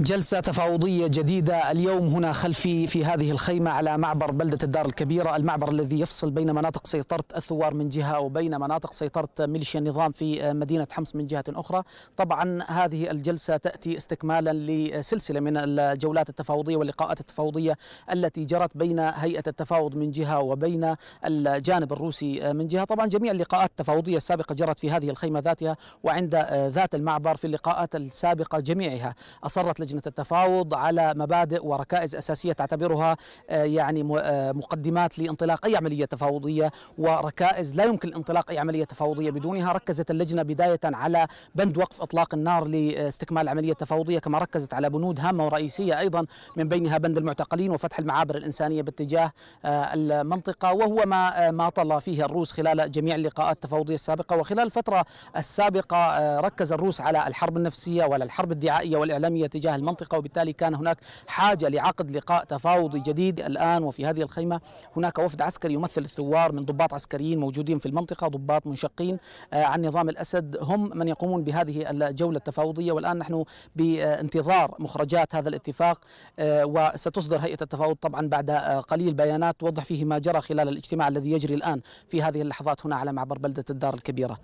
جلسة تفاوضية جديدة اليوم هنا خلفي في هذه الخيمة على معبر بلدة الدار الكبيرة المعبر الذي يفصل بين مناطق سيطرة الثوار من جهة وبين مناطق سيطرة ميليشيا النظام في مدينة حمص من جهة أخرى طبعا هذه الجلسة تأتي استكمالا لسلسلة من الجولات التفاوضية واللقاءات التفاوضية التي جرت بين هيئة التفاوض من جهة وبين الجانب الروسي من جهة طبعا جميع اللقاءات التفاوضية السابقة جرت في هذه الخيمة ذاتها وعند ذات المعبر في اللقاءات السابقة جميعها أصرت لجنه التفاوض على مبادئ وركائز اساسيه تعتبرها آه، يعني آه، مقدمات لانطلاق اي عمليه تفاوضيه وركائز لا يمكن انطلاق اي عمليه تفاوضيه بدونها ركزت اللجنه بدايه على بند وقف اطلاق النار لاستكمال العمليه التفاوضيه كما ركزت على بنود هامه ورئيسيه ايضا من بينها بند المعتقلين وفتح المعابر الانسانيه باتجاه آه، المنطقه وهو ما ما طل فيه الروس خلال جميع اللقاءات التفاوضيه السابقه وخلال الفتره السابقه ركز الروس على الحرب النفسيه وعلى الحرب الدعائيه والاعلاميه تجاه المنطقة وبالتالي كان هناك حاجة لعقد لقاء تفاوضي جديد الآن وفي هذه الخيمة هناك وفد عسكري يمثل الثوار من ضباط عسكريين موجودين في المنطقة ضباط منشقين آه، عن نظام الأسد هم من يقومون بهذه الجولة التفاوضية والآن نحن بانتظار مخرجات هذا الاتفاق آه، وستصدر هيئة التفاوض طبعا بعد آه، قليل بيانات توضح فيه ما جرى خلال الاجتماع الذي يجري الآن في هذه اللحظات هنا على معبر بلدة الدار الكبيرة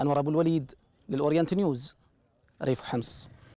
أنور أبو الوليد للأورينت نيوز ريف حمص